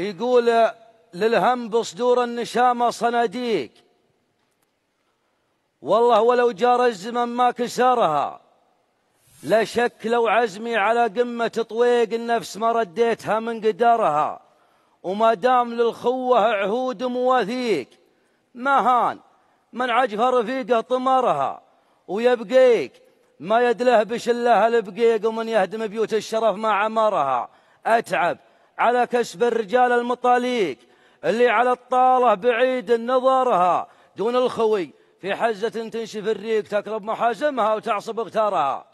يقول للهم بصدور النشامة صناديق والله ولو جار الزمن ما كسرها لا شك لو عزمي على قمة طويق النفس ما رديتها من قدرها وما دام للخوة عهود مواثيق ما هان من عجف رفيقه طمرها ويبقيك ما يدله بشلها البقيق ومن يهدم بيوت الشرف ما عمرها أتعب على كشف الرجال المطاليك اللي على الطالة بعيد نظرها دون الخوي في حزة تنشف الريق تقرب محازمها وتعصب اغتارها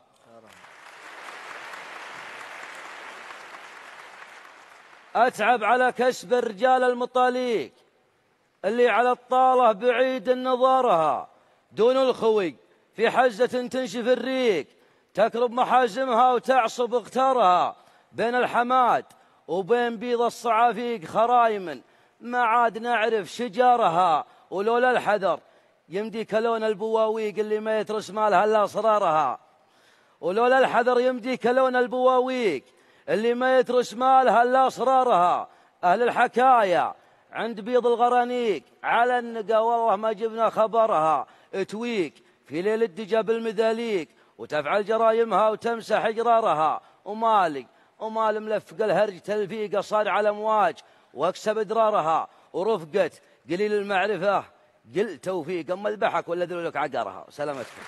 أتعب على كشف الرجال المطاليك اللي على الطالة بعيد نظرها دون الخوي في حزة تنشف الريق تقرب محازمها وتعصب اغتارها بين الحماد وبين بيض الصعافيق خرايم ما عاد نعرف شجرها ولولا الحذر يمدي كلون البواويق اللي ما يترس مالها الا اصرارها ولولا الحذر يمدي كلون البواويق اللي ما يترس مالها الا اصرارها اهل الحكايا عند بيض الغرانيق على النقا والله ما جبنا خبرها تويك في ليل الدجا بالمذاليك وتفعل جرايمها وتمسح اجرارها ومالك ومال ملفق الهرج تلفيقه صار على امواج واكسب ادرارها ورفقة قليل المعرفة قل توفيق أما البحك ولا ذلولك عقرها سلامتكم